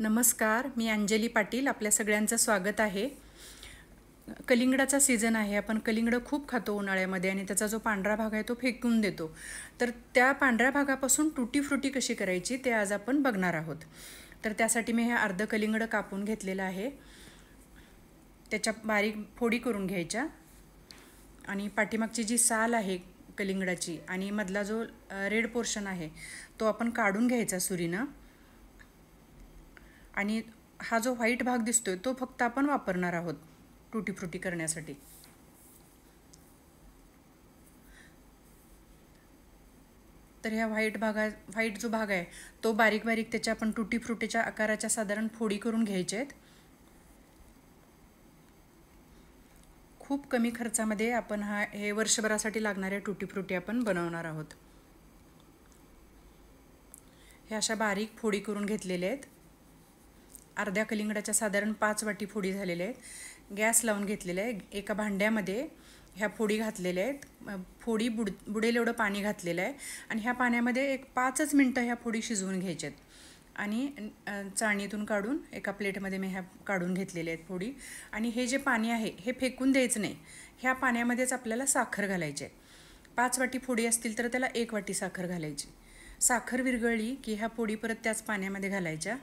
नमस्कार मी अंजली पाटील आपल्या सगळ्यांचं स्वागत आहे कलिंगडाचा सीझन आहे आपण कलिंगडं खूप खातो उन्हाळ्यामध्ये आणि त्याचा जो पांढरा भाग आहे तो फेकून देतो तर त्या पांढऱ्या भागापासून तुटी फ्रुटी कशी करायची ते आज आपण बघणार आहोत तर त्यासाठी मी हे अर्ध कलिंगडं कापून घेतलेलं आहे त्याच्या बारीक फोडी करून घ्यायच्या आणि पाठीमागची जी साल आहे कलिंगडाची आणि मधला जो रेड पोर्शन आहे तो आपण काढून घ्यायचा सुरीनं आणि हा जो व्हाईट भाग दिसतोय तो फक्त आपण वापरणार आहोत टुटी फ्रुटी करण्यासाठी तर ह्या व्हाईट भागा व्हाईट जो भाग आहे तो बारीक बारीक त्याच्या आपण तुटी फ्रुटीच्या आकाराच्या साधारण फोडी करून घ्यायचे आहेत खूप कमी खर्चामध्ये आपण हा हे वर्षभरासाठी लागणाऱ्या तुटी फ्रुटी आपण बनवणार आहोत हे अशा बारीक फोडी करून घेतलेले आहेत अर्ध्या कलिंगडाच्या साधारण पाच वाटी फोडी झालेल्या आहेत गॅस लावून घेतलेला आहे एका भांड्यामध्ये ह्या फोडी घातलेल्या आहेत फोडी बुड बुडेल एवढं पाणी घातलेलं आहे आणि ह्या पाण्यामध्ये एक पाचच मिनटं ह्या फोडी शिजवून घ्यायच्यात आणि चाळणीतून काढून एका प्लेटमध्ये मी ह्या काढून घेतलेल्या आहेत फोडी आणि हे जे पाणी आहे हे फेकून द्यायचं नाही ह्या पाण्यामध्येच आपल्याला साखर घालायची आहे पाच वाटी फोडी असतील तर त्याला एक वाटी साखर घालायची साखर विरघळली की ह्या फोडी परत त्याच पाण्यामध्ये घालायच्या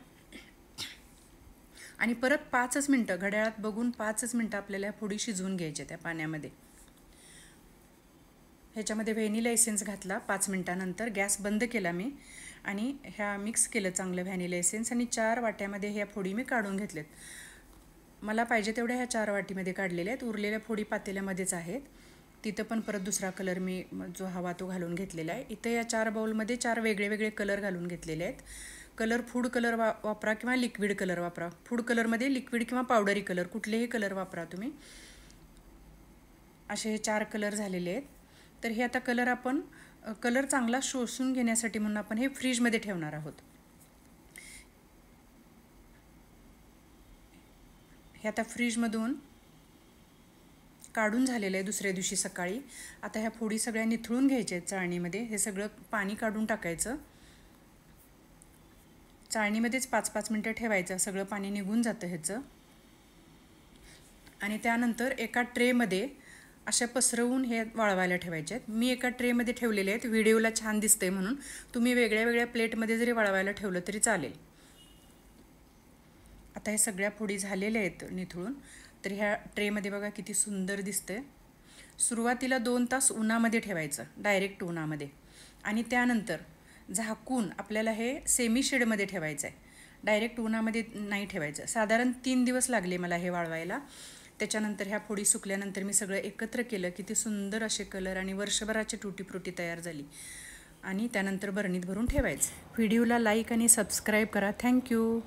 आणि परत पाचच मिनटं घड्याळात बघून पाचच मिनटं आपल्याला ह्या फोडी शिजवून घ्यायच्या त्या पाण्यामध्ये ह्याच्यामध्ये व्हॅनिला एसेन्स घातला पाच मिनटानंतर गॅस बंद केला मी आणि ह्या मिक्स केलं चांगलं व्हॅनिला एसेन्स आणि चार वाट्यामध्ये ह्या फोडी मी काढून घेतल्यात मला पाहिजे तेवढ्या ह्या चार वाटीमध्ये काढलेल्या आहेत उरलेल्या फोडी पातेल्यामध्येच आहेत तिथं पण परत दुसरा कलर मी जो हवा तो घालून घेतलेला आहे इथं या चार बाउलमध्ये चार वेगळे वेगळे कलर घालून घेतलेले आहेत कलर फूड कलर वा वापरा किंवा लिक्विड कलर वापरा फूड कलरमध्ये लिक्विड किंवा पावडरी कलर कुठलेही कलर वापरा तुम्ही असे हे चार कलर झालेले आहेत तर हे आता कलर आपण कलर चांगला शोषून घेण्यासाठी म्हणून आपण हे फ्रीजमध्ये ठेवणार आहोत हे आता फ्रीजमधून काढून झालेलं आहे दुसऱ्या दिवशी सकाळी आता ह्या फोडी सगळ्या निथळून घ्यायच्या आहेत चाळणीमध्ये हे सगळं पाणी काढून टाकायचं चाळणीमध्येच पाच पाच मिनटं ठेवायचं सगळं पाणी निघून जातं ह्याचं आणि त्यानंतर एका ट्रेमध्ये अशा पसरवून हे वाळवायला ठेवायचे आहेत मी एका ट्रेमध्ये ठेवलेले आहेत व्हिडिओला छान दिसतंय म्हणून तुम्ही वेगळ्या वेगळ्या प्लेटमध्ये जरी वाळवायला ठेवलं तरी चालेल आता हे सगळ्या फोडी झालेल्या आहेत निथळून तर ह्या ट्रेमध्ये बघा किती सुंदर दिसतंय सुरुवातीला दोन तास उन्हामध्ये ठेवायचं डायरेक्ट उन्हामध्ये आणि त्यानंतर झाकून आपल्याला हे सेमी शेडमध्ये ठेवायचं आहे डायरेक्ट उन्हामध्ये नाही ठेवायचं साधारण तीन दिवस लागले मला हे वाळवायला त्याच्यानंतर ह्या फोडी सुकल्यानंतर मी सगळं एकत्र केलं की ते सुंदर असे कलर आणि वर्षभराची तुटी फ्रुटी तयार झाली आणि त्यानंतर भरणीत भरून ठेवायचं व्हिडिओला लाईक आणि सबस्क्राईब करा थँक्यू